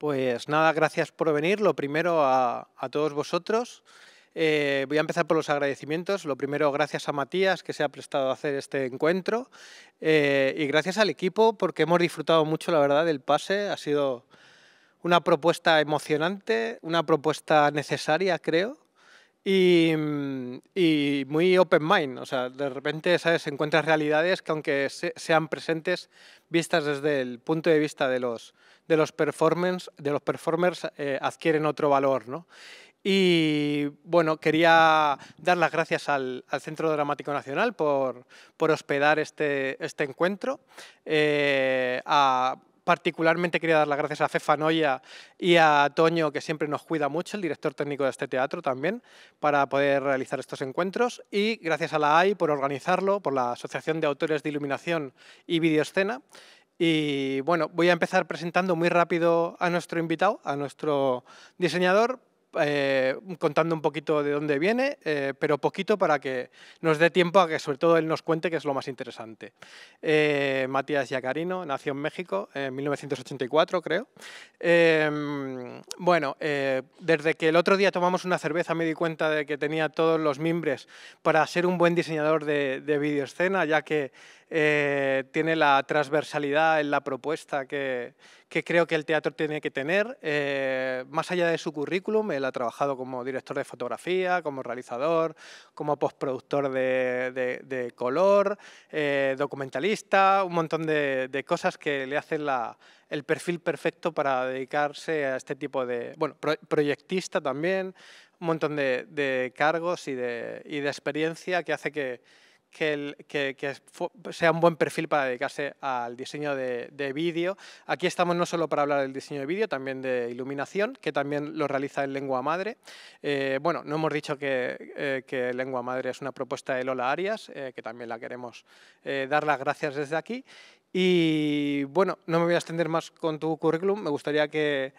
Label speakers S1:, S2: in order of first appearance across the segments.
S1: Pues nada, gracias por venir. Lo primero a, todos vosotros. Eh, voy a empezar por los agradecimientos. Lo primero, gracias a Matías, que se ha prestado a hacer este encuentro. Eh, y gracias al equipo, porque hemos disfrutado mucho, la verdad, del pase. Ha sido una propuesta emocionante, una propuesta necesaria, creo. Mm, y, muy open mind, o sea, de repente ¿sabes? encuentras realidades que aunque sean presentes, vistas desde el punto de vista de los, de los, performance, de los performers, eh, adquieren otro valor. ¿no? Y bueno, quería dar las gracias al, Centro Dramático Nacional por, por hospedar este, este encuentro, eh, a Particularmente quería dar las gracias a Fefa y a Toño, que siempre nos cuida mucho, el director técnico de este teatro también, para poder realizar estos encuentros. Y gracias a la AI por organizarlo, por la Asociación de Autores de Iluminación y Videoescena. Y bueno, voy a empezar presentando muy rápido a nuestro invitado, a nuestro diseñador, eh, contando un poquito de dónde viene, eh, pero poquito para que nos dé tiempo a que sobre todo él nos cuente, que es lo más interesante. Eh, Matías Yacarino nació en México en 1984, creo. Em, bueno, desde que el otro día tomamos una cerveza me di cuenta de que tenía todos los mimbres para ser un buen diseñador de, de videoescena, ya que eh, tiene la transversalidad en la propuesta que, creo que el teatro tiene que tener. Eh, más allá de su currículum, él ha trabajado como director de fotografía, como realizador, como postproductor de, color, eh, documentalista, un montón de, cosas que le hacen el perfil perfecto para dedicarse a este tipo de... Bueno, proyectista también, un montón de, cargos y de experiencia que hace que que, sea un buen perfil para dedicarse al diseño de, vídeo. Aquí estamos no solo para hablar del diseño de vídeo, también de iluminación, que también lo realiza en lengua madre. Eh, bueno, no hemos dicho eh, que, lengua madre es una propuesta de Lola Arias, eh, que también la queremos dar las gracias desde aquí. Y bueno, no me voy a extender más con tu currículum, me gustaría que,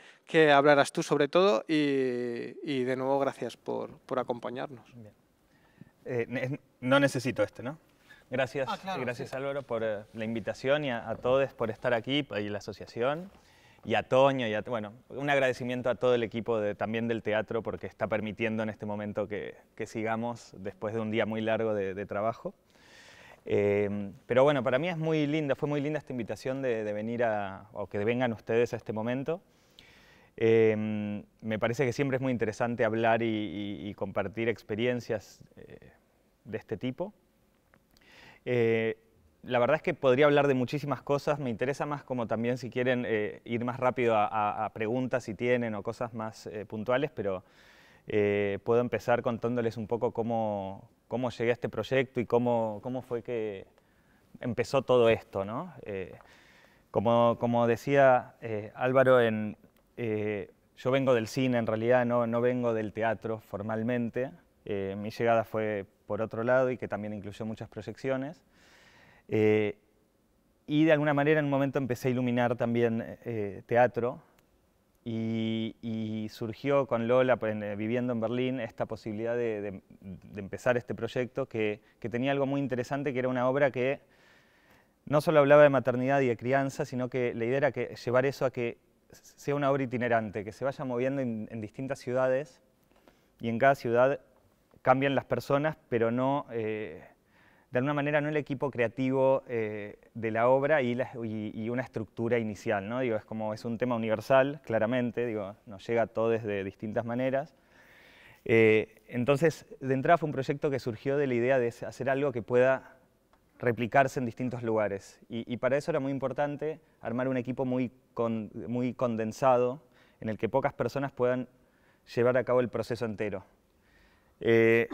S1: hablaras tú sobre todo y, de nuevo gracias por, acompañarnos.
S2: Eh, no necesito este, ¿no?
S3: Gracias, ah, gracias
S2: Álvaro por eh, la invitación y a, todos por estar aquí y la asociación. Y a Toño, y a, bueno, un agradecimiento a todo el equipo también del teatro porque está permitiendo en este momento que, sigamos después de un día muy largo de, trabajo. Eh, pero bueno, para mí es muy linda, fue muy linda esta invitación de, de venir a, o que vengan ustedes a este momento. Em, me parece que siempre es muy interesante hablar y, compartir experiencias eh, de este tipo. Eh, la verdad es que podría hablar de muchísimas cosas, me interesa más como también si quieren eh, ir más rápido a, preguntas si tienen o cosas más puntuales, pero puedo empezar contándoles un poco cómo, llegué a este proyecto y cómo, cómo fue que empezó todo esto. Como, como, decía Álvaro en, eh, yo vengo del cine, en realidad no, no vengo del teatro formalmente. Eh, mi llegada fue por otro lado y que también incluyó muchas proyecciones. Eh, y de alguna manera en un momento empecé a iluminar también teatro y, surgió con Lola, pues, viviendo en Berlín, esta posibilidad de, empezar este proyecto que, que tenía algo muy interesante, que era una obra que no solo hablaba de maternidad y de crianza, sino que la idea era que llevar eso a que sea una obra itinerante, que se vaya moviendo en, distintas ciudades y en cada ciudad cambian las personas, pero no, eh, de alguna manera no el equipo creativo eh, de la obra y, una estructura inicial, ¿no? Digo, es como, es un tema universal, claramente, digo, nos llega a todos de distintas maneras. Eh, entonces, de entrada fue un proyecto que surgió de la idea de hacer algo que pueda replicarse en distintos lugares. Y, para eso era muy importante armar un equipo muy, muy condensado, en el que pocas personas puedan llevar a cabo el proceso entero. Eh,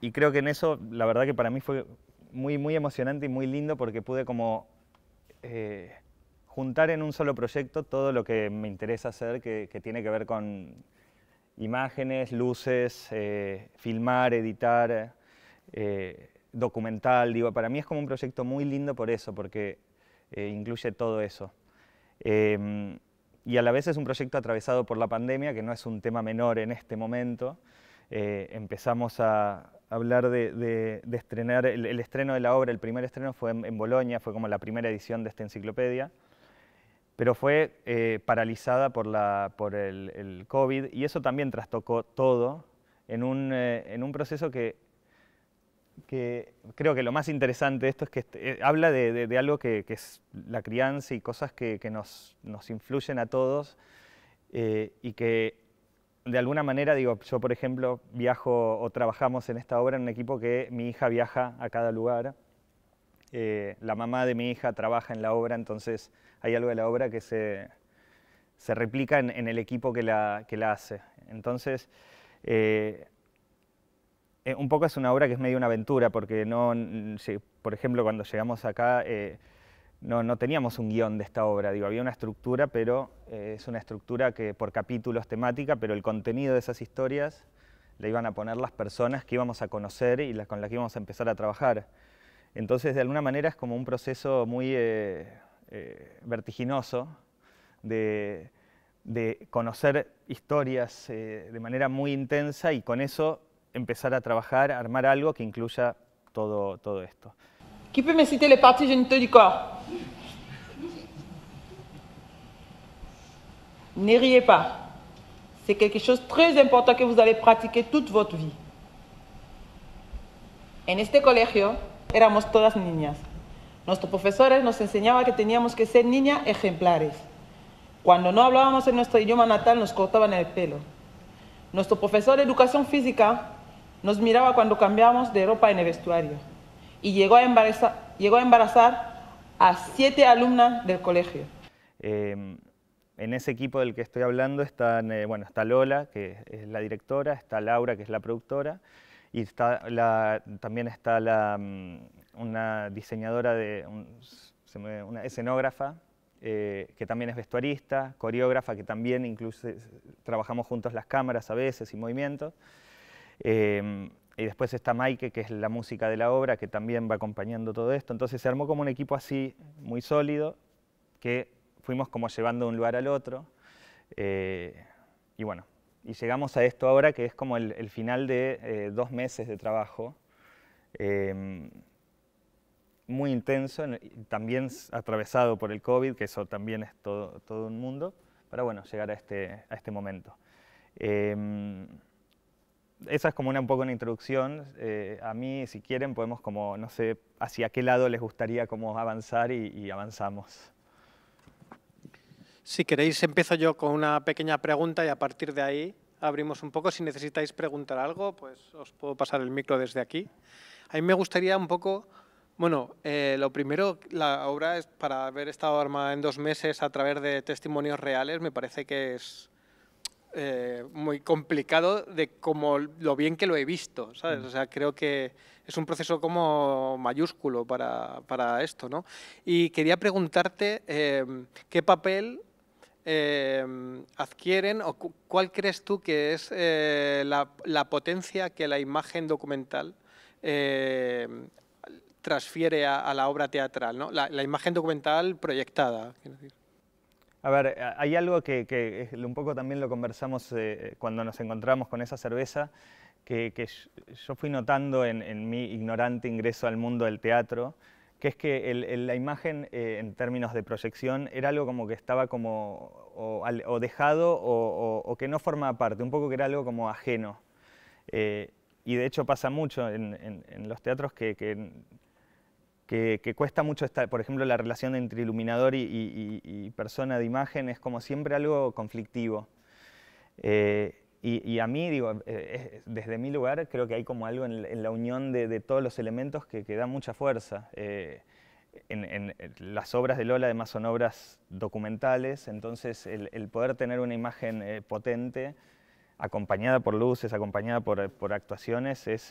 S2: y creo que en eso, la verdad que para mí fue muy, muy emocionante y muy lindo porque pude como eh, juntar en un solo proyecto todo lo que me interesa hacer, que, tiene que ver con imágenes, luces, eh, filmar, editar, documental, digo, para mí es como un proyecto muy lindo por eso, porque eh, incluye todo eso. Em, y a la vez es un proyecto atravesado por la pandemia, que no es un tema menor en este momento. Eh, empezamos a hablar de, estrenar, el, estreno de la obra, el primer estreno fue en, Bolonia, fue como la primera edición de esta enciclopedia, pero fue eh, paralizada por, la, por el, el, COVID y eso también trastocó todo en un proceso que que creo que lo más interesante de esto es que eh, habla de, algo que, es la crianza y cosas que, nos, influyen a todos eh, y que de alguna manera, digo, yo por ejemplo viajo o trabajamos en esta obra en un equipo que mi hija viaja a cada lugar. Eh, la mamá de mi hija trabaja en la obra, entonces hay algo de la obra que se, se replica en, el equipo que la, que la hace. Entonces, eh, un poco es una obra que es medio una aventura, porque no, por ejemplo, cuando llegamos acá eh, no, teníamos un guión de esta obra, digo, había una estructura, pero eh, es una estructura que por capítulos temática, pero el contenido de esas historias le iban a poner las personas que íbamos a conocer y con las que íbamos a empezar a trabajar. Entonces, de alguna manera es como un proceso muy vertiginoso de, conocer historias de manera muy intensa y con eso empezar a trabajar, armar algo que incluya todo, todo esto.
S4: ¿Quién puede me citar las partes genitales del cuerpo? Ne pas. C'est quelque chose que vous allez pratiquer toute votre vie. En este colegio éramos todas niñas. Nuestros profesores nos enseñaban que teníamos que ser niñas ejemplares. Cuando no hablábamos en nuestro idioma natal nos cortaban el pelo. Nuestro profesor de educación física nos miraba cuando cambiamos de ropa en el vestuario y llegó a embarazar, a, siete alumnas del colegio.
S2: Em, en ese equipo del que estoy hablando eh, está Lola, que es la directora, está Laura, que es la productora, y también está mm, una diseñadora, de, una escenógrafa, eh, que también es vestuarista, coreógrafa, que también incluso eh, trabajamos juntos las cámaras a veces y movimientos. Em, y después está Maike, que es la música de la obra, que también va acompañando todo esto. Entonces se armó como un equipo así, muy sólido, que fuimos como llevando de un lugar al otro. Eh, y bueno, y llegamos a esto ahora, que es como el, final de eh, dos meses de trabajo. Em, muy intenso, también atravesado por el COVID, que eso también es todo, todo un mundo, para bueno, llegar a este, a este momento. Em, esa es como una, un poco una introducción. Eh, a mí, si quieren, podemos como, no sé, hacia qué lado les gustaría como avanzar y, avanzamos. Si
S1: queréis, empiezo
S2: yo con una pequeña pregunta y a
S1: partir de ahí abrimos un poco. Si necesitáis preguntar algo, pues os puedo pasar el micro desde aquí. A mí me gustaría un poco, bueno, eh, lo primero, la obra es para haber estado armada en dos meses a través de testimonios reales, me parece que es eh, muy complicado de como lo bien que lo he visto, mm. O sea, creo que es un proceso como mayúsculo para, esto, Y quería preguntarte em, qué papel em, adquieren o cuál crees tú que es eh, la, potencia que la imagen documental em, transfiere a, la obra teatral, ¿no? La, imagen documental proyectada,
S2: a ver, hay algo que, un poco también lo conversamos eh, cuando nos encontramos con esa cerveza, que, yo fui notando en, mi ignorante ingreso al mundo del teatro, que es que la imagen eh, en términos de proyección era algo como que estaba como o, dejado o, que no forma parte, un poco que era algo como ajeno. Eh, y de hecho pasa mucho en, los teatros que que, cuesta mucho estar, por ejemplo, la relación entre iluminador y, persona de imagen es como siempre algo conflictivo. Eh, y, a mí, digo, eh, eh, desde mi lugar, creo que hay como algo en, la unión de, todos los elementos que, que da mucha fuerza. en, las obras de Lola además son obras documentales, entonces el, poder tener una imagen potente, acompañada por luces, acompañada por, por actuaciones, es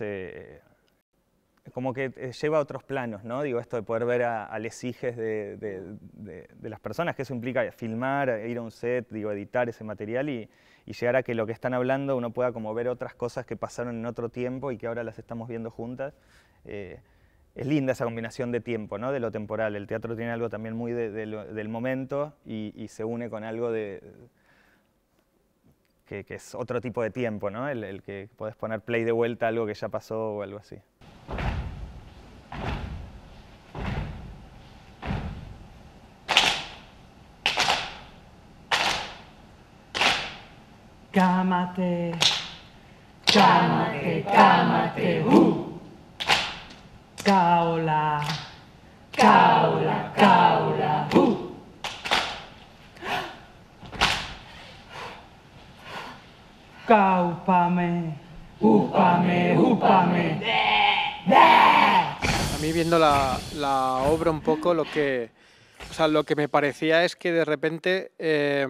S2: como que eh, lleva a otros planos, ¿no? Digo, esto de poder ver a, a de, las personas, que eso implica filmar, eh, ir a un set, digo, editar ese material y, llegar a que lo que están hablando uno pueda como ver otras cosas que pasaron en otro tiempo y que ahora las estamos viendo juntas. Eh, es linda esa combinación de tiempo, ¿no? De lo temporal. El teatro tiene algo también muy del momento y, se une con algo de... Que, es otro tipo de tiempo, ¿no? El, el que podés poner play de vuelta algo que ya pasó o algo así.
S4: Cámate. Cámate, cámate, uh. Caola. Caola, caola, uh. Caupame. Upame, upame.
S1: A mí viendo la, la obra un poco lo que... O sea, lo que me parecía es que de repente eh,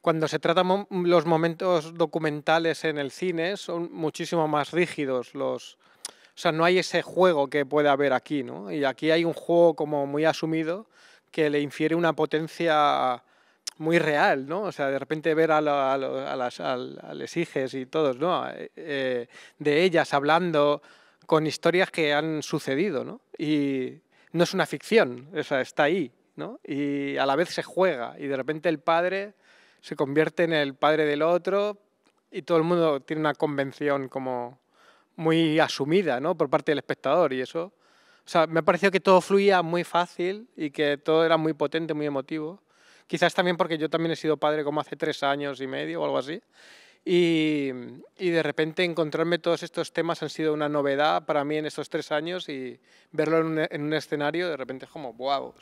S1: cuando se tratan los momentos documentales en el cine, son muchísimo más rígidos los... O sea, no hay ese juego que puede haber aquí, ¿no? Y aquí hay un juego como muy asumido que le infiere una potencia muy real, ¿no? O sea, de repente ver a, las a y todos, ¿no? Eh, eh, de ellas hablando con historias que han sucedido, ¿no? Y no es una ficción, o sea, está ahí, ¿no? Y a la vez se juega y de repente el padre se convierte en el padre del otro y todo el mundo tiene una convención como muy asumida ¿no? por parte del espectador y eso. O sea, me ha parecido que todo fluía muy fácil y que todo era muy potente, muy emotivo. Quizás también porque yo también he sido padre como hace tres años y medio o algo así. Y, de repente encontrarme todos estos temas han sido una novedad para mí en estos tres años y verlo en un, escenario de repente es como, wow,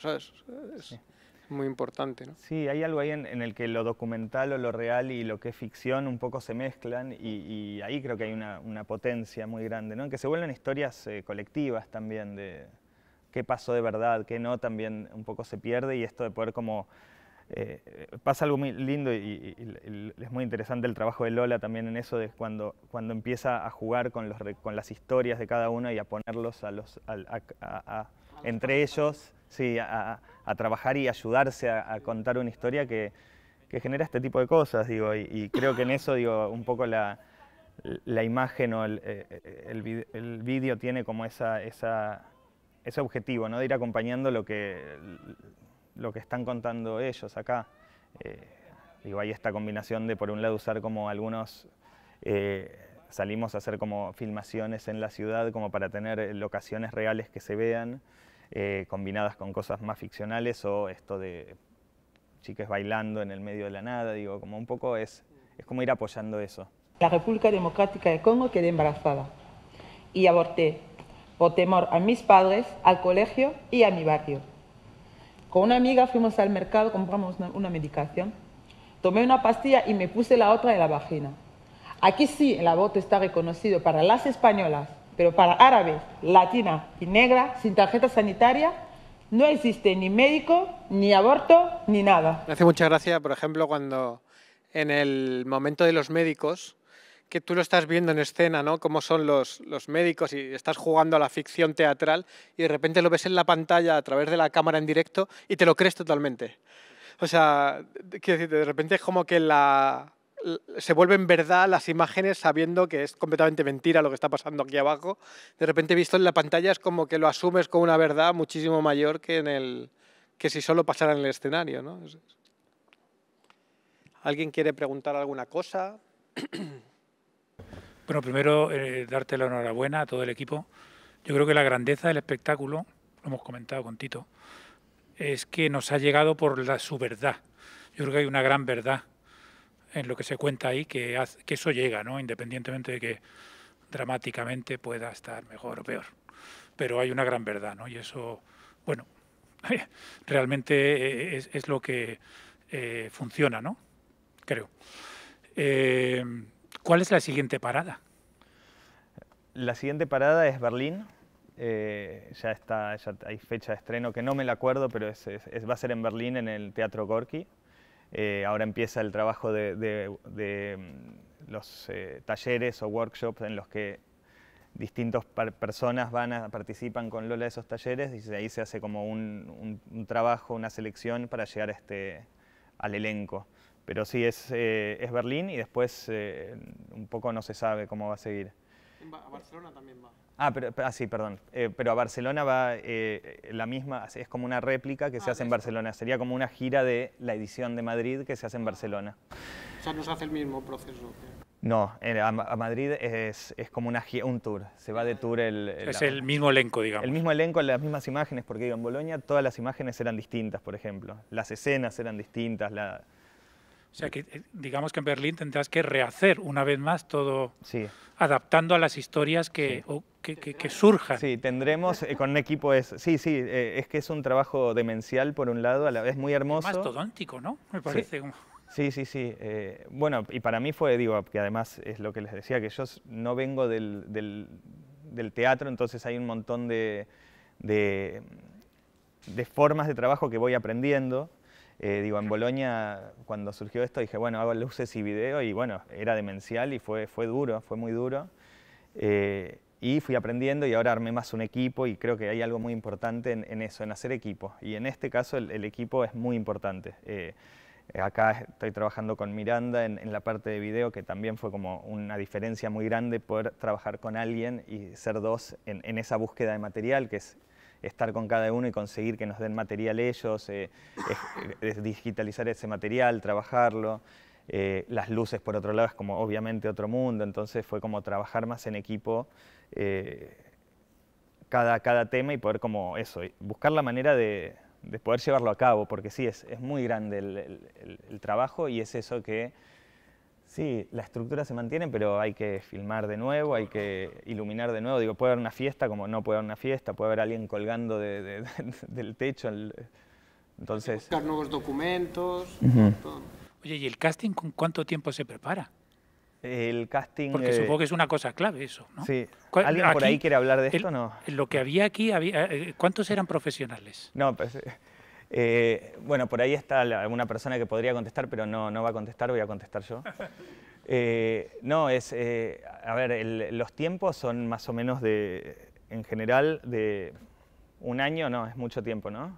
S2: muy importante, ¿no? Sí, hay algo ahí en, el que lo documental o lo real y lo que es ficción un poco se mezclan y, ahí creo que hay una, potencia muy grande, ¿no? Que se vuelven historias eh, colectivas también de qué pasó de verdad, qué no, también un poco se pierde y esto de poder como... Eh, pasa algo muy lindo y, es muy interesante el trabajo de Lola también en eso, de cuando, cuando empieza a jugar con, los, con las historias de cada uno y a ponerlos a los... a, entre ellos sí, a, trabajar y ayudarse a, contar una historia que, genera este tipo de cosas, digo, y, creo que en eso, digo, un poco la, imagen o eh, eh, el, vídeo tiene como esa, ese objetivo, ¿no? De ir acompañando lo que, lo que están contando ellos acá. Eh, digo, hay esta combinación de, por un lado, usar como algunos salimos a hacer como filmaciones en la ciudad como para tener eh, locaciones reales que se vean, eh, combinadas con cosas más ficcionales o esto de chicas bailando en el medio de la nada, digo, como un poco es, como ir apoyando eso.
S4: La República Democrática de Congo quedé embarazada y aborté por temor a mis padres, al colegio y a mi barrio. Con una amiga fuimos al mercado, compramos una, una medicación, tomé una pastilla y me puse la otra en la vagina. Aquí sí el aborto está reconocido para las españolas, pero para árabes, latina y negra sin tarjeta sanitaria no existe ni médico, ni aborto, ni nada.
S1: Me hace mucha gracia, por ejemplo, cuando en el momento de los médicos, que tú lo estás viendo en escena, ¿no? Cómo son los, los, médicos y estás jugando a la ficción teatral y de repente lo ves en la pantalla a través de la cámara en directo y te lo crees totalmente. O sea, de repente es como que la, se vuelven verdad las imágenes sabiendo que es completamente mentira lo que está pasando aquí abajo. De repente visto en la pantalla es como que lo asumes como una verdad muchísimo mayor que, en el, que si solo pasara en el escenario. ¿Alguien quiere preguntar alguna cosa?
S5: Bueno, primero eh, darte la enhorabuena a todo el equipo. Yo creo que la grandeza del espectáculo, lo hemos comentado con Tito, es que nos ha llegado por la, su verdad. Yo creo que hay una gran verdad en lo que se cuenta ahí, que, eso llega, ¿no? independientemente de que dramáticamente pueda estar mejor o peor. Pero hay una gran verdad, ¿no? y eso, bueno, realmente eh, es, lo que eh, funciona, ¿no? creo. Eh, ¿Cuál es la siguiente parada?
S2: La siguiente parada es Berlín. ya está, hay fecha de estreno que no me la acuerdo, pero es, va a ser en Berlín, en el Teatro Gorky. Eh, ahora empieza el trabajo de, mm, los eh, talleres o workshops en los que distintas personas van a, participan con Lola de esos talleres y de ahí se hace como un, trabajo, una selección para llegar este, al elenco. Pero sí, es, eh, es Berlín y después un poco no se sabe cómo va a seguir.
S1: A Barcelona también va.
S2: Ah, pero, ah, sí, perdón. Eh, pero a Barcelona va eh, la misma, es como una réplica que se ah, hace en Barcelona. Sería como una gira de la edición de Madrid que se hace en ah. Barcelona.
S1: O sea, no se hace el mismo proceso.
S2: No, a, Madrid es, como una, un tour, se va de tour el, Es el mismo elenco, digamos. El mismo elenco, las mismas imágenes, porque en Bolonia todas las imágenes eran distintas, por ejemplo. Las escenas eran distintas, la,
S5: o sea que eh, digamos que en Berlín tendrás que rehacer
S2: una vez más todo, adaptando a las historias que, surjan. Sí, tendremos eh, con un equipo es, sí, sí, eh, es que es un trabajo demencial por un lado, a la vez muy hermoso. Mastodóntico,
S5: ¿no? Me parece.
S2: Sí. Sí, sí, bueno, y para mí fue, digo, que además es lo que les decía, que yo no vengo del, teatro, entonces hay un montón de, formas de trabajo que voy aprendiendo. Eh, digo, en Bolonia, cuando surgió esto, dije, bueno, hago luces y video, y bueno, era demencial y fue, fue duro, fue muy duro. Eh, y fui aprendiendo y ahora armé más un equipo y creo que hay algo muy importante en, en eso, en hacer equipo. Y en este caso el, equipo es muy importante. Eh, acá estoy trabajando con Miranda en, la parte de video, que también fue como una diferencia muy grande poder trabajar con alguien y ser dos en, en esa búsqueda de material, que es estar con cada uno y conseguir que nos den material ellos, eh, digitalizar ese material, trabajarlo. Eh, las luces, por otro lado, es como obviamente otro mundo, entonces fue como trabajar más en equipo eh, cada, cada tema y poder como eso, buscar la manera de, poder llevarlo a cabo, porque sí, es, muy grande el trabajo y es eso que Sí, la estructura se mantiene, pero hay que filmar de nuevo, hay que iluminar de nuevo. Digo, puede haber una fiesta, como no puede haber una fiesta, puede haber alguien colgando del techo. Entonces...
S5: Buscar nuevos documentos. Oye, ¿y el casting con cuánto tiempo
S2: se prepara? El casting. Porque eh, supongo que es una cosa clave eso, ¿no? Sí. ¿Alguien por ahí quiere hablar de esto? no. Lo que había aquí, había, eh, ¿cuántos eran profesionales? No, pues, eh, eh, bueno, por ahí está alguna persona que podría contestar, pero no, no va a contestar, voy a contestar yo. Eh, no, es, eh, a ver, los tiempos son más o menos de, en general, de un año, no, es mucho tiempo, ¿no?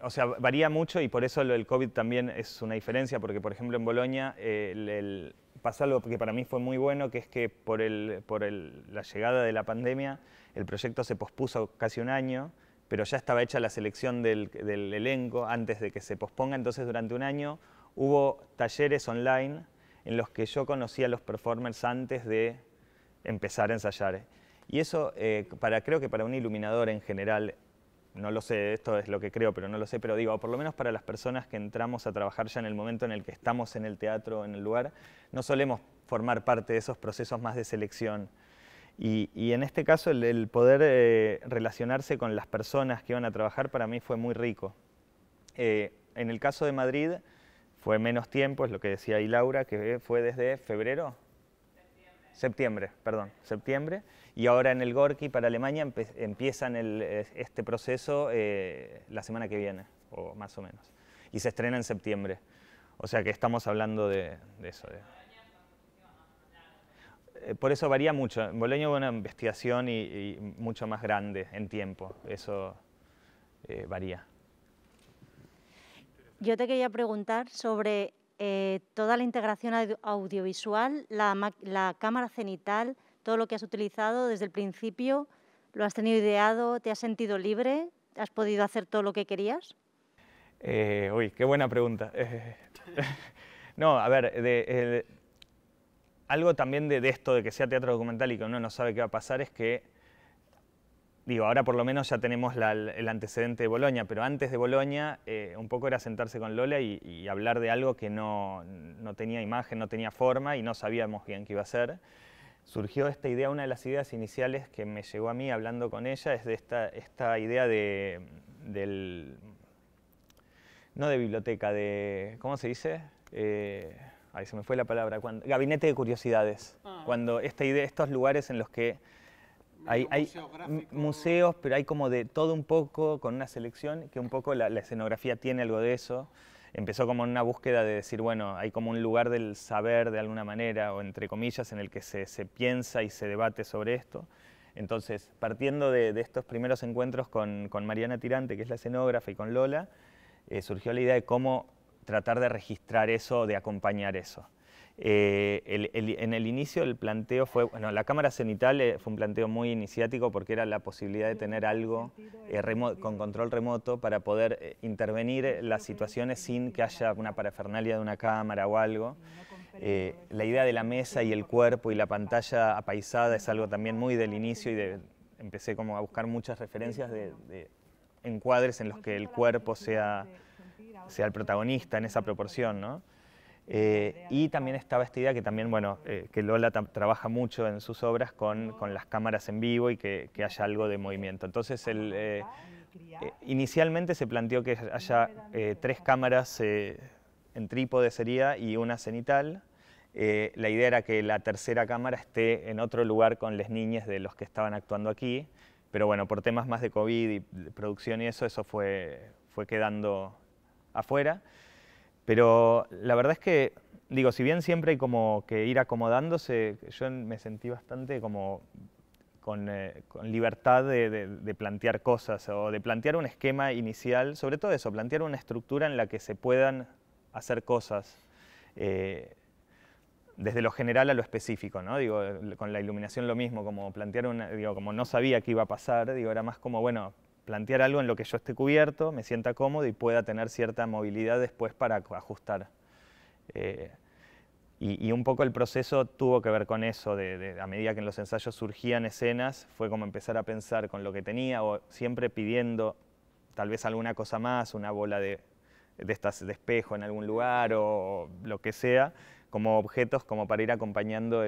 S2: o sea, varía mucho y por eso el COVID también es una diferencia, porque por ejemplo en Bolonia pasó algo que para mí fue muy bueno, que es que por, el, por la llegada de la pandemia el proyecto se pospuso casi un año, pero ya estaba hecha la selección del, elenco antes de que se posponga, entonces durante un año hubo talleres online en los que yo conocía a los performers antes de empezar a ensayar. Y eso, eh, creo que para un iluminador en general, no lo sé, esto es lo que creo, pero no lo sé, pero digo, por lo menos para las personas que entramos a trabajar ya en el momento en el que estamos en el teatro, en el lugar, no solemos formar parte de esos procesos más de selección. Y, en este caso el, poder eh, relacionarse con las personas que iban a trabajar para mí fue muy rico. Eh, en el caso de Madrid fue menos tiempo, es lo que decía ahí Laura, que fue desde febrero. Septiembre, perdón, septiembre. Y ahora en el Gorky para Alemania empiezan este proceso eh, la semana que viene, o más o menos. Y se estrena en septiembre. O sea que estamos hablando de, eso. Eh, por eso varía mucho. En Bolonia hubo una investigación y, mucho más grande en tiempo. Eso eh, varía. Yo te quería preguntar sobre eh, toda la integración audiovisual, la, cámara cenital, todo lo que has utilizado desde el principio. ¿Lo has tenido ideado? ¿Te has sentido libre? ¿Has podido hacer todo lo que querías? uy, qué buena pregunta. no, a ver, de algo también de, esto de que sea teatro documental y que uno no sabe qué va a pasar es que, digo, ahora por lo menos ya tenemos el antecedente de Bolonia, pero antes de Bolonia eh, un poco era sentarse con Lola y, hablar de algo que no, no, tenía imagen, no tenía forma y no sabíamos bien qué iba a ser. Surgió esta idea, una de las ideas iniciales que me llegó a mí hablando con ella es de esta, esta idea de, no de biblioteca, de, ¿cómo se dice? Eh, ahí se me fue la palabra, gabinete de curiosidades, ah. cuando esta idea, estos lugares en los que hay, museos, pero hay como de todo un poco, con una selección, que un poco la, escenografía tiene algo de eso. Empezó como una búsqueda de decir, bueno, hay como un lugar del saber de alguna manera, o entre comillas, en el que se, piensa y se debate sobre esto. Entonces, partiendo de, estos primeros encuentros con, Mariana Tirante, que es la escenógrafa, y con Lola, eh, surgió la idea de cómo tratar de registrar eso, de acompañar eso. Eh, en el inicio el planteo fue, bueno, la cámara cenital eh, fue un planteo muy iniciático porque era la posibilidad de tener algo eh, con control remoto para poder intervenir las situaciones sin que haya una parafernalia de una cámara o algo. la idea de la mesa y el cuerpo y la pantalla apaisada es algo también muy del inicio y empecé como a buscar muchas referencias de encuadres en los que el cuerpo sea sea el protagonista en esa proporción, ¿no? Eh, y también estaba esta idea que también, bueno, eh, que Lola trabaja mucho en sus obras con, las cámaras en vivo y que, haya algo de movimiento. Entonces, el, eh, inicialmente se planteó que haya tres cámaras en trípode sería y una cenital. la idea era que la tercera cámara esté en otro lugar con las niñas de los que estaban actuando aquí, pero bueno, por temas más de COVID y producción y eso, eso fue, fue quedando afuera, pero la verdad es que, digo, si bien siempre hay como que ir acomodándose, yo me sentí bastante como con, eh, libertad de, plantear cosas o de plantear un esquema inicial, sobre todo eso, plantear una estructura en la que se puedan hacer cosas. Eh, desde lo general a lo específico, ¿no? Digo, con la iluminación lo mismo, como plantear un digo, como no sabía qué iba a pasar, digo, era más como, bueno, plantear algo en lo que yo esté cubierto, me sienta cómodo y pueda tener cierta movilidad después para ajustar. Eh, y, un poco el proceso tuvo que ver con eso, de, a medida que en los ensayos surgían escenas, fue como empezar a pensar con lo que tenía o siempre pidiendo tal vez alguna cosa más, una bola de, estas de espejo en algún lugar o, lo que sea, como objetos como para ir acompañando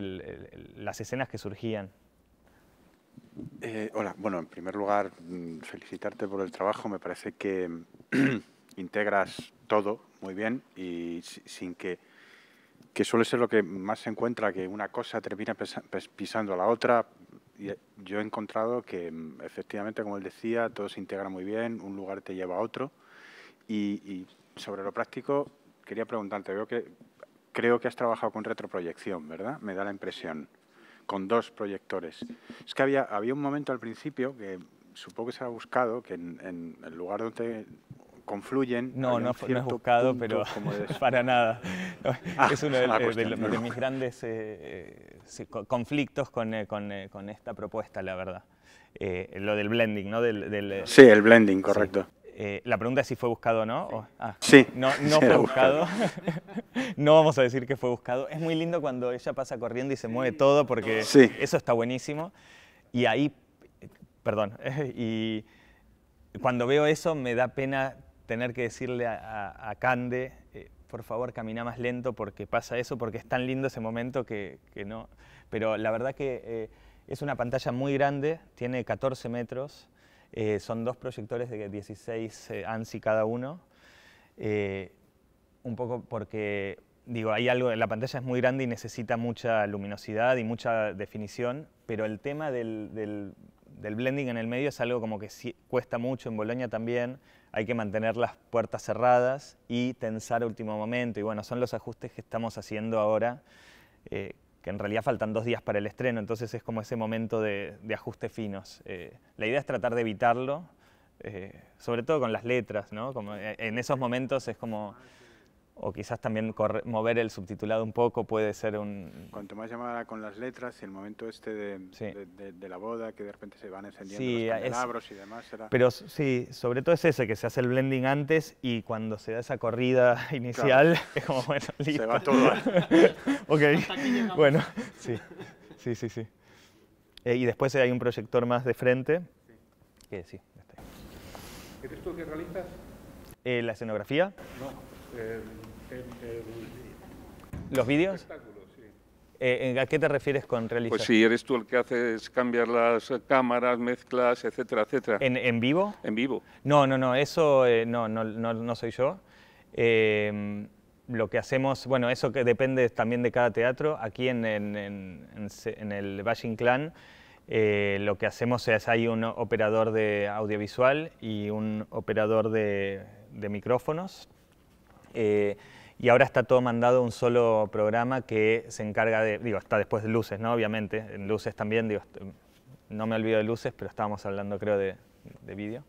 S2: las escenas que surgían.
S3: Eh, hola, bueno, en primer lugar, mm, felicitarte por el trabajo. Me parece que integras todo muy bien y sin que, que suele ser lo que más se encuentra, que una cosa termina pisando a la otra. Eh, yo he encontrado que mm, efectivamente, como él decía, todo se integra muy bien, un lugar te lleva a otro. Y, y sobre lo práctico, quería preguntarte, veo que creo que has trabajado con retroproyección, ¿verdad? Me da la impresión con dos proyectores. Es que había, había un momento al principio que supongo que se ha buscado, que en, el lugar donde confluyen. No, no, he buscado, pero
S2: para nada. Ah, es uno de, eh, mis grandes eh, eh, conflictos con, con, esta propuesta, la verdad. lo del blending, ¿no? Del, sí, el blending, correcto. Eh, la pregunta es si fue buscado o no. sí. Ah, no, fue buscado. no vamos a decir que fue buscado. Es muy lindo cuando ella pasa corriendo y se mueve todo porque eso está buenísimo. Y ahí, eh, perdón, y cuando veo eso me da pena tener que decirle a, Cande, eh, por favor camina más lento porque pasa eso, porque es tan lindo ese momento que, no. Pero la verdad que es una pantalla muy grande, tiene 14 metros eh, son dos proyectores de 16 eh, ANSI cada uno, eh, un poco porque, digo, hay algo, la pantalla es muy grande y necesita mucha luminosidad y mucha definición, pero el tema del, blending en el medio es algo como que cuesta mucho, en Bolonia también, hay que mantener las puertas cerradas y tensar a último momento, y bueno, son los ajustes que estamos haciendo ahora, que en realidad faltan dos días para el estreno, entonces es como ese momento de, ajuste finos. Eh, la idea es tratar de evitarlo, eh, sobre todo con las letras, ¿no? Como eh, en esos momentos es como o quizás también mover el subtitulado un poco puede ser un...
S3: Cuanto más llamada con las letras, y el momento este de, la boda, que de repente se van encendiendo los candelabros y demás. Será... Pero
S2: sí, sobre todo es ese, que se hace el blending antes y cuando se da esa corrida inicial, es como, bueno, listo. Se va todo. ok, bueno, sí, sí, sí, sí. Eh, y después hay un proyector más de frente, sí. qué sí,
S5: tú que realizas?
S2: Eh, la escenografía. No. ¿Los vídeos? Eh, eh, ¿A qué te refieres con realizar? Pues si eres tú el que haces cambiar las cámaras, mezclas, etcétera, etcétera. ¿En, vivo? En vivo. No, no, no, eso eh, no, no, no, soy yo. Em, lo que hacemos, bueno, eso que depende también de cada teatro. Aquí en, el Bajin Clan lo que hacemos es, hay un operador de audiovisual y un operador de micrófonos eh, y ahora está todo mandado un solo programa que se encarga de, digo, está después de luces, ¿no? Obviamente, en luces también, digo, no me olvido de luces, pero estábamos hablando creo de, de vídeo.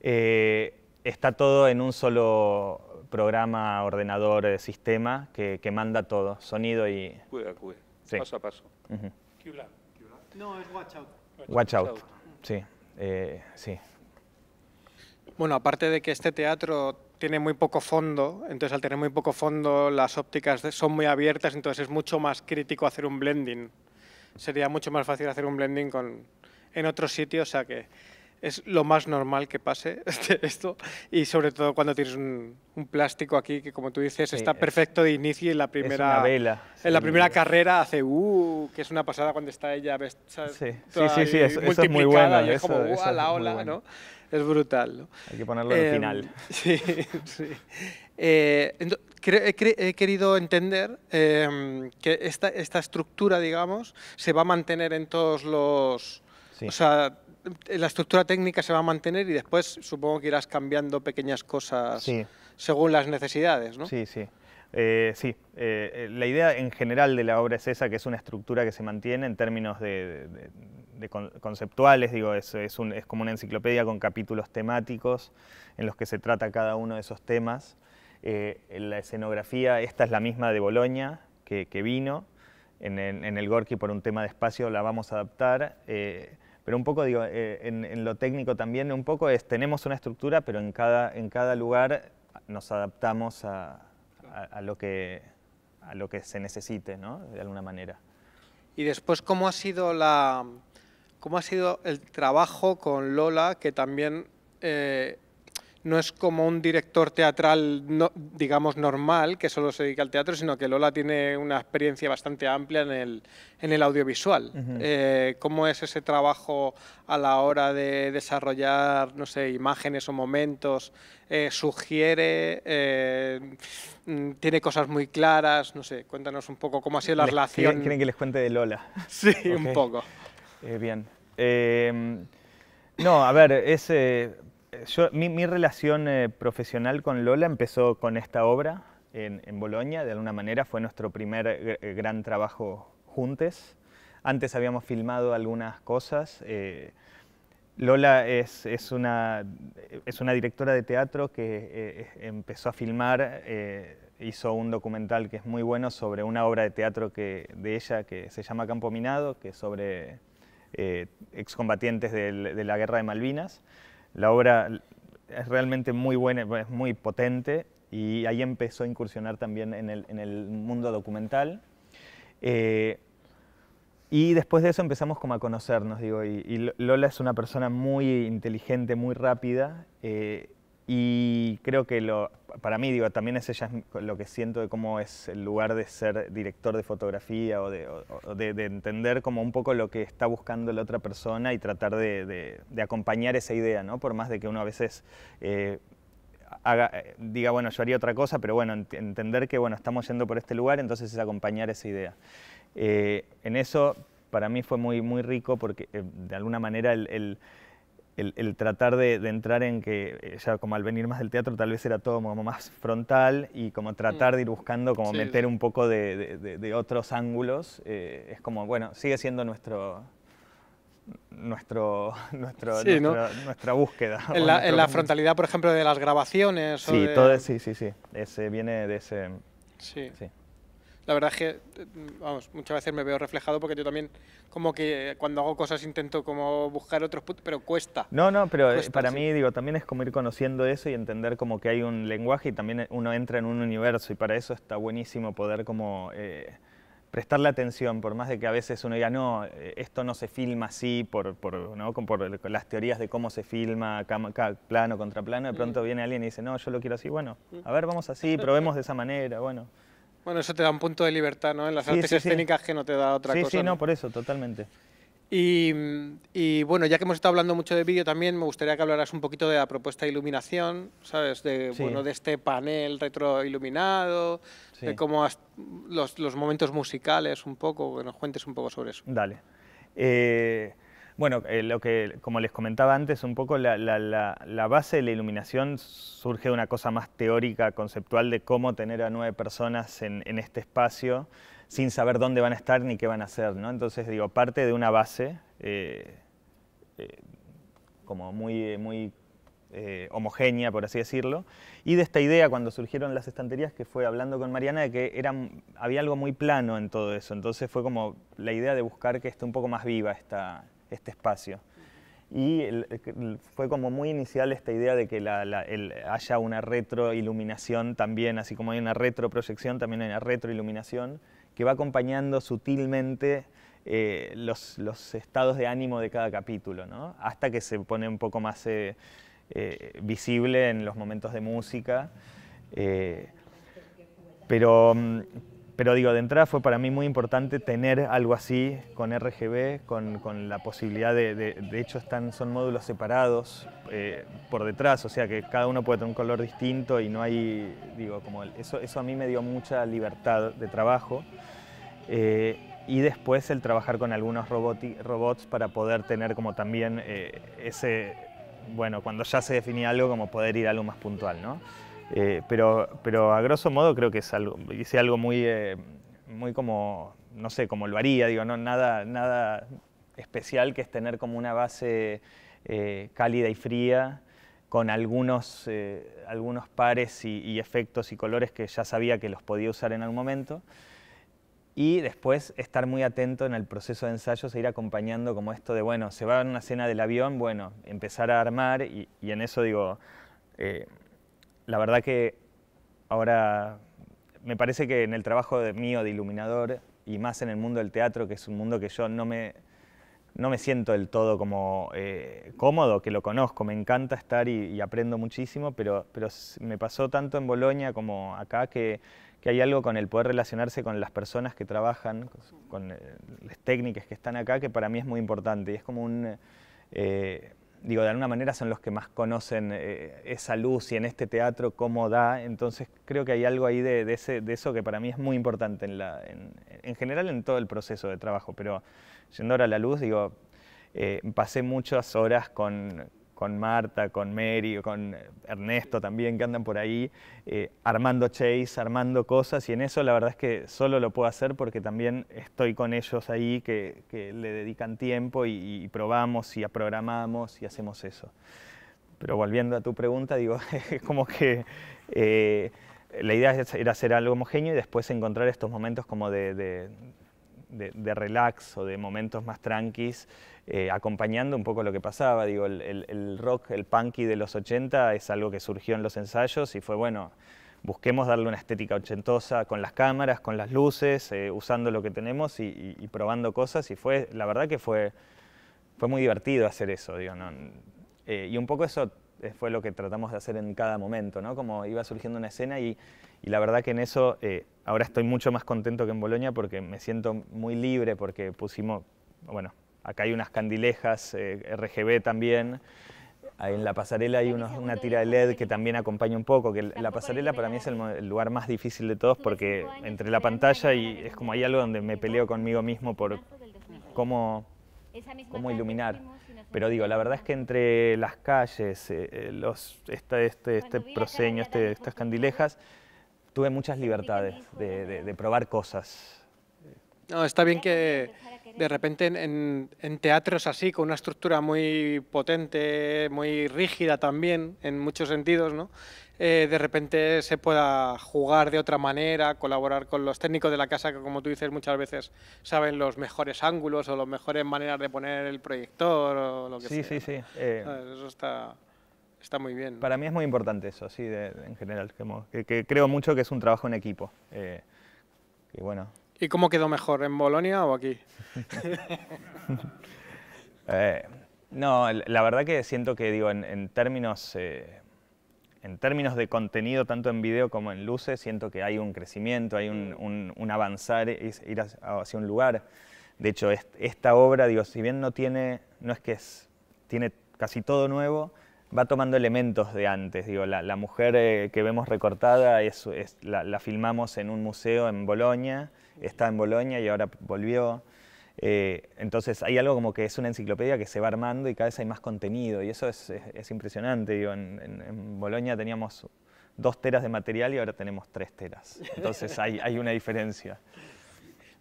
S2: Eh, está todo en un solo programa, ordenador, eh, sistema que, que manda todo, sonido y...
S5: Cuida,
S1: cuida, paso a paso. No, es Watch Out. Watch, out.
S2: sí. sí.
S1: Bueno, aparte de que este teatro tiene muy poco fondo, entonces al tener muy poco fondo las ópticas son muy abiertas, entonces es mucho más crítico hacer un blending. Sería mucho más fácil hacer un blending con, en otro sitio, o sea que es lo más normal que pase este, esto y sobre todo cuando tienes un, plástico aquí que como tú dices está perfecto de inicio y en la primera en la primera carrera hace uh, que es una pasada cuando está ella ves, sí. sí sí es muy bueno es como, a la ola no es brutal. ¿no?
S2: Hay que ponerlo al em, final. Sí, sí.
S1: Eh, he querido entender em, que esta, esta, estructura, digamos, se va a mantener en todos los... O sea, la estructura técnica se va a mantener y después supongo que irás cambiando pequeñas cosas
S2: según las necesidades, ¿no? Sí, sí. Eh, sí, eh, eh, la idea en general de la obra es esa, que es una estructura que se mantiene en términos de, conceptuales, digo, es, como una enciclopedia con capítulos temáticos en los que se trata cada uno de esos temas. la escenografía, esta es la misma de Boloña que, vino, en, el Gorky por un tema de espacio la vamos a adaptar, pero un poco, digo, en, en, lo técnico también, un poco es, tenemos una estructura, pero en cada, en cada lugar nos adaptamos a a, lo, que, a lo que se necesite, ¿no? de alguna manera. Y después, ¿cómo ha sido, la, cómo ha sido el trabajo
S1: con Lola, que también eh, no es como un director teatral, digamos, normal, que solo se dedica al teatro, sino que Lola tiene una experiencia bastante amplia en el, audiovisual. Eh, ¿Cómo es ese trabajo a la hora de desarrollar, no sé, imágenes o momentos? Eh, ¿Sugiere? Eh, mm, ¿Tiene cosas muy claras? No sé, cuéntanos un poco cómo ha sido la relación. ¿quieren, que
S2: les cuente de Lola? Sí, un poco. bien. no, a ver, es mi, relación eh, profesional con Lola empezó con esta obra en, en Bolonia, de alguna manera fue nuestro primer eh, eh, gran trabajo juntos Antes habíamos filmado algunas cosas. Lola es, es, una, es una directora de teatro que empezó a filmar, hizo un documental que es muy bueno sobre una obra de teatro que, de ella que se llama Campo Minado, que es sobre excombatientes de la guerra de Malvinas. La obra es realmente muy buena, es muy potente y ahí empezó a incursionar también en el, mundo documental. Eh, y después de eso empezamos como a conocernos, digo, y, Lola es una persona muy inteligente, muy rápida, eh, y creo que lo para mí, digo, también es lo que siento de cómo es el lugar de ser director de fotografía o de, entender como un poco lo que está buscando la otra persona y tratar de, acompañar esa idea, ¿no? Por más de que uno a veces eh, haga, diga, bueno, yo haría otra cosa, pero bueno, entender que, bueno, estamos yendo por este lugar, entonces es acompañar esa idea. Eh, en eso, para mí fue muy, muy rico porque, eh, de alguna manera, el el, tratar de, entrar en que, ya eh, como al venir más del teatro, tal vez era todo más frontal y como mm. tratar de ir buscando, como meter un poco de, otros ángulos, eh, es como, bueno, sigue siendo nuestro... Nuestro, nuestra, búsqueda. en la,
S1: frontalidad, por ejemplo, de las grabaciones. Sí, todo, sí,
S2: sí, sí. Ese viene de ese. sí
S1: la verdad es que, mm, vamos, muchas veces me veo reflejado porque yo también, como que cuando hago cosas intento como buscar otros puntos, pero cuesta. No, no, pero eh, para mí,
S2: digo, también es como ir conociendo eso y entender como que hay un lenguaje y también eh, uno entra en un universo y para eso está buenísimo poder como... Eh, prestarle atención, por más de que a veces uno diga, no, eh, esto no se filma así por, por, ¿no? por las teorías de cómo se filma, plano contra plano, de pronto viene alguien y dice, no, yo lo quiero así, bueno, a ver, vamos así, probemos de esa manera, bueno.
S1: Bueno, eso te da un punto de libertad, ¿no? En las artes escénicas que no te da otra cosa. Sí, sí, ¿no?
S2: por eso, totalmente. Y, bueno, ya que hemos estado
S1: hablando mucho de vídeo también, me gustaría que hablaras un poquito de la propuesta de iluminación, ¿sabes? De, bueno, de este panel retroiluminado, de cómo los, momentos musicales
S2: un poco, que nos cuentes un poco sobre eso. Dale. Eh, bueno, eh, lo que, como les comentaba antes, un poco la, base de la iluminación surge de una cosa más teórica, conceptual, de cómo tener a nueve personas en, este espacio sin saber dónde van a estar ni qué van a hacer, ¿no? Entonces, digo, parte de una base eh, eh, como muy, muy homogénea, por así decirlo, y de esta idea cuando surgieron las estanterías que fue hablando con Mariana de que eran, había algo muy plano en todo eso, entonces fue como la idea de buscar que esté un poco más viva esta, este espacio. Y fue como muy inicial esta idea de que haya una retroiluminación también, así como hay una retroproyección, también hay una retroiluminación, que va acompañando sutilmente eh, los, estados de ánimo de cada capítulo, ¿no? hasta que se pone un poco más eh, eh, visible en los momentos de música. pero, mm, pero digo, de entrada fue para mí muy importante tener algo así con RGB, con, la posibilidad de, de, hecho están, son módulos separados eh, por detrás, o sea que cada uno puede tener un color distinto y no hay, digo, como eso, eso a mí me dio mucha libertad de trabajo. Eh, y después el trabajar con algunos robots para poder tener como también eh, ese, bueno, cuando ya se definía algo, como poder ir a algo más puntual, ¿no? Eh, pero, pero a grosso modo creo que es algo, hice algo muy, eh, muy como, no sé, como lo haría, digo, no, nada, nada especial que es tener como una base eh, cálida y fría con algunos, algunos pares y, efectos y colores que ya sabía que los podía usar en algún momento. Y después estar muy atento en el proceso de ensayo, seguir acompañando como esto de, bueno, se va a una escena del avión, bueno, empezar a armar y, y en eso digo, la verdad que ahora me parece que en el trabajo de mío de iluminador y más en el mundo del teatro, que es un mundo que yo no me, no me siento del todo como eh, cómodo, que lo conozco, me encanta estar y, aprendo muchísimo, pero, pero me pasó tanto en Bolonia como acá que, hay algo con el poder relacionarse con las personas que trabajan, con, eh, las técnicas que están acá, que para mí es muy importante y es como un... Eh, digo, de alguna manera son los que más conocen eh, esa luz y en este teatro cómo da, entonces creo que hay algo ahí de, ese, de eso que para mí es muy importante en, la, en, general en todo el proceso de trabajo, pero yendo ahora a la luz, digo, eh, pasé muchas horas con, con Marta, con Mary, con eh, Ernesto también, que andan por ahí, eh, armando chase, armando cosas, y en eso la verdad es que solo lo puedo hacer porque también estoy con ellos ahí, que, le dedican tiempo y, probamos y programamos y hacemos eso. Pero volviendo a tu pregunta, digo, es como que eh, la idea era hacer algo homogéneo y después encontrar estos momentos como de, de, de, de relax o de momentos más tranquis, eh, acompañando un poco lo que pasaba. Digo, el, rock, el punky de los 80 es algo que surgió en los ensayos y fue bueno busquemos darle una estética ochentosa con las cámaras, con las luces, eh, usando lo que tenemos y, probando cosas. Y fue, la verdad que fue, fue muy divertido hacer eso. Eh, y un poco eso fue lo que tratamos de hacer en cada momento, ¿no? Como iba surgiendo una escena y, la verdad que en eso ahora estoy mucho más contento que en Bolonia porque me siento muy libre porque pusimos, bueno, Acá hay unas candilejas eh, RGB también. en la pasarela hay una tira de LED que también acompaña un poco, que la pasarela para mí es el, lugar más difícil de todos porque entre la pantalla y es como hay algo donde me peleo conmigo mismo por cómo, cómo iluminar. Pero digo, la verdad es que entre las calles, eh, eh, los, este, este proseño, este, estas candilejas, tuve muchas libertades de, de probar cosas.
S1: No, está bien que de repente en, teatros así, con una estructura muy potente, muy rígida también, en muchos sentidos, ¿no? Eh, de repente se pueda jugar de otra manera, colaborar con los técnicos de la casa que, como tú dices, muchas veces saben los mejores ángulos o las mejores maneras de poner el proyector o lo que sea. Sí, sí, sí. Eh, eso está,
S2: está muy bien. Para mí es muy importante eso, sí, en general, que, creo mucho que es un trabajo en equipo. Eh, bueno,
S1: ¿Y cómo quedó mejor, en Bolonia o aquí?
S2: Eh, no, la verdad que siento que digo, en, en términos eh, en términos de contenido, tanto en video como en luces, siento que hay un crecimiento, hay un, un, avanzar, ir hacia un lugar. De hecho, esta obra, digo, si bien no tiene, no es que es, tiene casi todo nuevo, va tomando elementos de antes. Digo, la, mujer eh, que vemos recortada la, la, filmamos en un museo en Bolonia está en Bolonia y ahora volvió. Eh, entonces hay algo como que es una enciclopedia que se va armando y cada vez hay más contenido y eso es, impresionante. en, en, Bolonia teníamos dos teras de material y ahora tenemos tres teras. Entonces hay, hay una diferencia.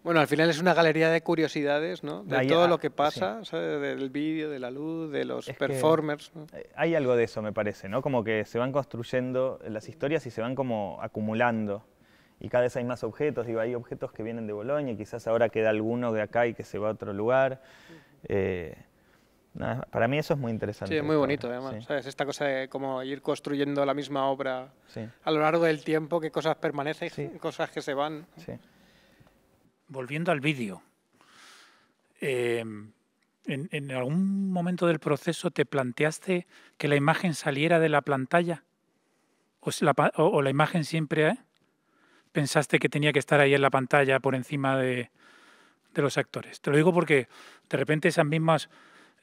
S2: Bueno, al final es una galería de curiosidades, ¿no? De todo ah, lo que pasa,
S1: del vídeo, de la luz, de los performers.
S2: Hay algo de eso, me parece, ¿no? Como que se van construyendo las historias y se van como acumulando y cada vez hay más objetos, digo, hay objetos que vienen de Bolonia, y quizás ahora queda alguno de acá y que se va a otro lugar. Eh, para mí eso es muy interesante. Sí, es muy
S1: bonito, ¿eh? además. ¿sabes? Esta cosa de cómo ir construyendo la misma obra a lo largo del tiempo, qué cosas permanecen y cosas que se van. Volviendo al vídeo. Eh,
S5: en, algún momento del proceso te planteaste que la imagen saliera de la pantalla? ¿O la, la imagen siempre eh? pensaste que tenía que estar ahí en la pantalla por encima de, los actores. Te lo digo porque de repente esas mismas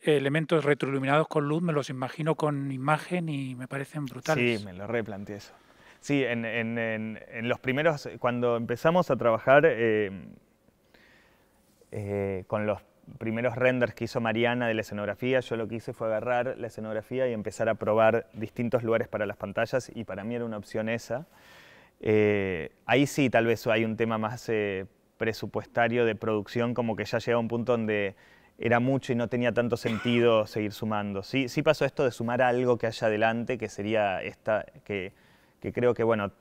S5: elementos retroiluminados con luz me los imagino con imagen y me parecen brutales. Sí, me lo
S2: replanteé eso. Sí, en, los primeros, cuando empezamos a trabajar eh, eh, con los primeros renders que hizo Mariana de la escenografía, yo lo que hice fue agarrar la escenografía y empezar a probar distintos lugares para las pantallas y para mí era una opción esa. Eh, ahí sí, tal vez hay un tema más eh, presupuestario de producción, como que ya llega a un punto donde era mucho y no tenía tanto sentido seguir sumando. Sí, sí pasó esto de sumar algo que haya adelante, que sería esta, que, creo que, bueno,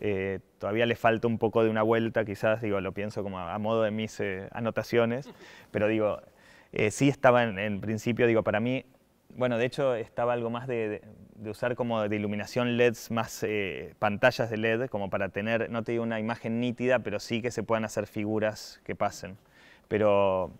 S2: eh, todavía le falta un poco de una vuelta, quizás, digo, lo pienso como a, modo de mis anotaciones, pero digo, sí estaba en, en, principio, digo, para mí bueno, de hecho estaba algo más de, usar como de iluminación LEDs, más eh, pantallas de LED, como para tener, no te digo una imagen nítida, pero sí que se puedan hacer figuras que pasen. Pero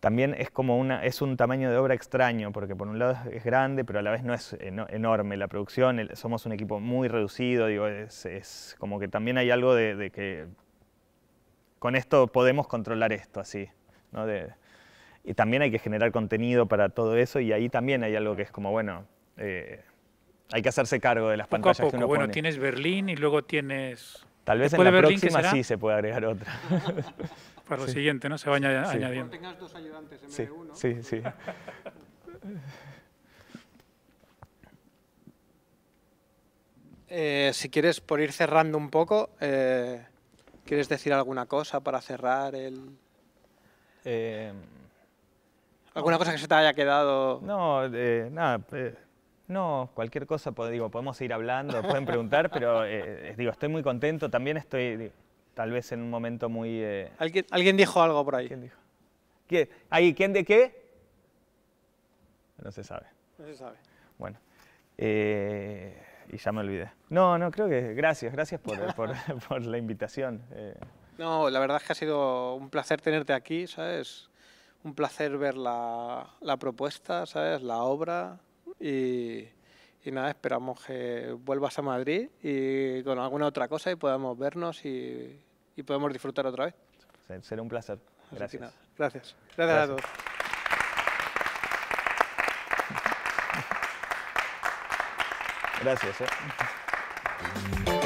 S2: también es como una, es un tamaño de obra extraño, porque por un lado es grande, pero a la vez no es enorme la producción, somos un equipo muy reducido, digo, es, como que también hay algo de, que con esto podemos controlar esto, así, ¿no? De, y también hay que generar contenido para todo eso y ahí también hay algo que es como, bueno, eh, hay que hacerse cargo de las pantallas poco. que uno Bueno, tienes
S5: Berlín y luego tienes... Tal vez en la próxima sí
S2: se puede agregar otra.
S5: Para lo siguiente, ¿no? Se va sí. añadiendo. tengas dos ayudantes en de
S2: uno. Sí, sí.
S1: Eh, si quieres, por ir cerrando un poco, eh, ¿quieres decir alguna cosa para cerrar el...?
S2: ¿Alguna cosa que se te haya quedado? No, eh, nada. no, cualquier cosa, digo, podemos seguir hablando, pueden preguntar, pero eh, eh, digo, estoy muy contento. También estoy, tal vez en un momento muy. ¿Alguien, dijo algo por ahí. ¿Quién dijo? ¿Ahí, quién de qué? No se sabe. No se sabe. Bueno. y ya me olvidé. No, no, creo que. Gracias, gracias por, por la invitación.
S1: No, la verdad es que ha sido un placer tenerte aquí, ¿sabes? un placer ver la, propuesta, ¿sabes? La obra y, nada, esperamos que vuelvas a Madrid y con alguna otra cosa y podamos vernos y, podemos disfrutar otra vez.
S2: Será un placer. Gracias.
S1: gracias. gracias. a todos. Gracias. Eh.